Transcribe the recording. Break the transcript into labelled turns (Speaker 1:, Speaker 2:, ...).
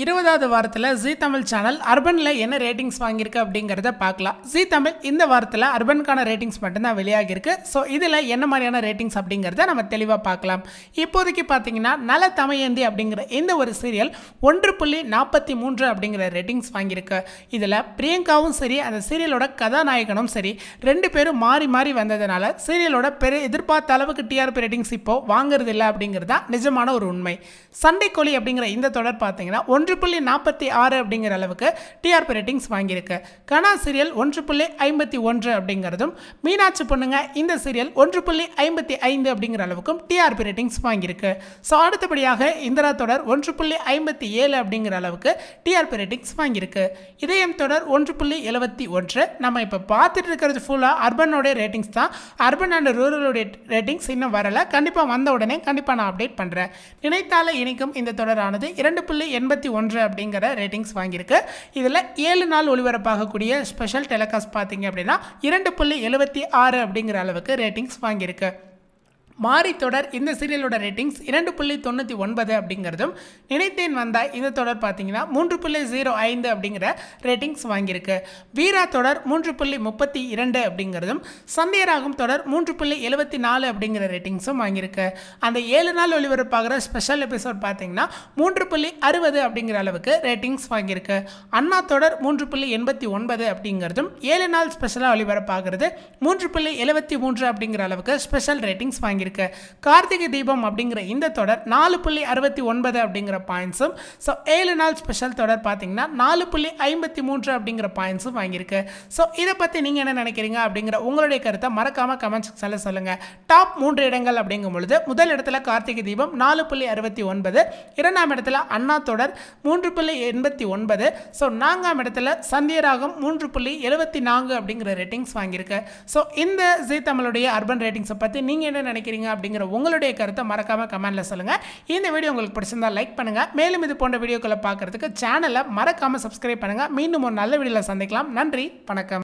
Speaker 1: இருபதாவது வாரத்தில் G Tamil channel அர்பனில் என்ன ரேட்டிங்ஸ் வாங்கியிருக்கு அப்படிங்கிறத பார்க்கலாம் ஜி தமிழ் இந்த வாரத்தில் அர்பனுக்கான ரேட்டிங்ஸ் மட்டும்தான் வெளியாகிருக்கு ஸோ இதில் என்ன மாதிரியான ரேட்டிங்ஸ் அப்படிங்கிறத நம்ம தெளிவாக பார்க்கலாம் இப்போதைக்கு பார்த்தீங்கன்னா நல தமையந்தி அப்படிங்கிற இந்த ஒரு சீரியல் ஒன்று புள்ளி நாற்பத்தி மூன்று அப்படிங்கிற ரேட்டிங்ஸ் வாங்கியிருக்கு இதில் பிரியங்காவும் சரி அந்த சீரியலோட கதாநாயகனும் சரி ரெண்டு பேரும் மாறி மாறி வந்ததுனால சீரியலோட பெரு எதிர்பார்த்த அளவுக்கு டிஆர்பி ரேட்டிங்ஸ் இப்போது வாங்குறதில்லை அப்படிங்கிறது தான் நிஜமான ஒரு உண்மை சண்டை கோழி அப்படிங்கிற இந்த தொடர் பார்த்தீங்கன்னா ஒன்று புள்ளி நாற்பத்தி ஆறு அப்படிங்கிற அளவுக்கு டிஆர்பி ரேட்டிங்ஸ் வாங்கியிருக்கு கனா சீரியல் ஒன்று புள்ளி ஐம்பத்தி ஒன்று அப்படிங்கிறதும் மீனாட்சி பொண்ணுங்க இந்த சீரியல் ஒன்று புள்ளி ஐம்பத்தி ஐந்து அப்படிங்கிற அளவுக்கும் டிஆர்பி ரேட்டிங்ஸ் வாங்கியிருக்கு ஸோ அடுத்தபடியாக இந்திரா தொடர் ஒன்று புள்ளி ஐம்பத்தி ஏழு அப்படிங்கிற அளவுக்கு டிஆர்பி ரேட்டிங்ஸ் வாங்கியிருக்கு இதயம் தொடர் ஒன்று புள்ளி எழுபத்தி ஒன்று நம்ம இப்போ பார்த்துட்டு இருக்கிறது ஃபுல்லாக அர்பனோடைய ரேட்டிங்ஸ் தான் அர்பன் அண்ட் ரூரலுடைய ரேட்டிங்ஸ் இன்னும் வரலை கண்டிப்பாக வந்த உடனே கண்டிப்பாக நான் அப்டேட் பண்ணுறேன் நினைத்தால இணைக்கும் இந்த தொடரானது இரண்டு புள்ளி எண்பத்தி ஒன்று அப்படிங்கிற ரேட்டிங்ஸ் வாங்கியிருக்கு இதில் ஏழு நாள் ஒளிபரப்பாகக்கூடிய ஸ்பெஷல் டெலிகாஸ்ட் பார்த்தீங்க அப்படின்னா இரண்டு புள்ளி எழுபத்தி ஆறு அப்படிங்கிற அளவுக்கு ரேட்டிங்ஸ் வாங்கியிருக்கு மாரி தொடர் இந்த சீரியலோட ரேட்டிங்ஸ் இரண்டு புள்ளி தொண்ணூற்றி ஒன்பது அப்படிங்கிறதும் நினைத்தேன் வந்தால் இந்த தொடர் பார்த்தீங்கன்னா மூன்று புள்ளி ஜீரோ ஐந்து அப்படிங்கிற ரேட்டிங்ஸ் வாங்கியிருக்கு வீரா தொடர் மூன்று புள்ளி முப்பத்தி இரண்டு அப்படிங்கிறதும் சந்தியராகும் தொடர் மூன்று புள்ளி எழுபத்தி நாலு அப்படிங்கிற ரேட்டிங்ஸும் வாங்கியிருக்கு அந்த ஏழு நாள் ஒளிபரப்பாகிற ஸ்பெஷல் எபிசோட் பார்த்தீங்கன்னா மூன்று புள்ளி அறுபது அப்படிங்கிற அளவுக்கு ரேட்டிங்ஸ் வாங்கியிருக்கு அண்ணா தொடர் மூன்று புள்ளி எண்பத்தி ஒன்பது அப்படிங்கிறதும் ஏழு நாள் ஸ்பெஷலாக ஒளிபரப்பாகிறது மூன்று புள்ளி எழுபத்தி மூன்று அப்படிங்கிற அளவுக்கு ஸ்பெஷல் ரேட்டிங்ஸ் வாங்கி வாங்கியிருக்கு கார்த்திகை தீபம் அப்படிங்கிற இந்த தொடர் நாலு புள்ளி அறுபத்தி ஒன்பது அப்படிங்கிற பாயிண்ட்ஸும் ஸோ ஏழு நாள் ஸ்பெஷல் தொடர் பார்த்தீங்கன்னா நாலு புள்ளி ஐம்பத்தி மூன்று அப்படிங்கிற பாயிண்ட்ஸும் வாங்கியிருக்கு ஸோ இதை பற்றி நீங்கள் என்ன நினைக்கிறீங்க அப்படிங்கிற உங்களுடைய கருத்தை மறக்காமல் கமெண்ட் செக்ஷனில் சொல்லுங்கள் டாப் மூன்று இடங்கள் அப்படிங்கும் பொழுது முதல் இடத்துல கார்த்திகை தீபம் நாலு புள்ளி அறுபத்தி ஒன்பது இரண்டாம் இடத்துல அண்ணா தொடர் மூன்று புள்ளி எண்பத்தி ஒன்பது ஸோ நான்காம் இடத்துல சந்தியராகம் மூன்று புள்ளி எழுபத்தி நான்கு அப்படிங்கிற ரேட்டிங்ஸ் வாங்கியிருக்கு ஸோ இந்த ஜி தமிழுடைய அர்பன் ரேட்டிங்ஸை பற்றி நீங்கள் என்ன நினைக்கிறீங்க நினைக்கிறீங்க அப்படிங்கிற உங்களுடைய கருத்தை மறக்காமல் கமெண்ட்டில் சொல்லுங்கள் இந்த வீடியோ உங்களுக்கு பிடிச்சிருந்தால் லைக் பண்ணுங்கள் மேலும் இது போன்ற வீடியோக்களை பார்க்குறதுக்கு சேனலை மறக்காமல் சப்ஸ்கிரைப் பண்ணுங்கள் மீண்டும் ஒரு நல்ல வீடியோவில் சந்திக்கலாம் நன்றி வணக்கம்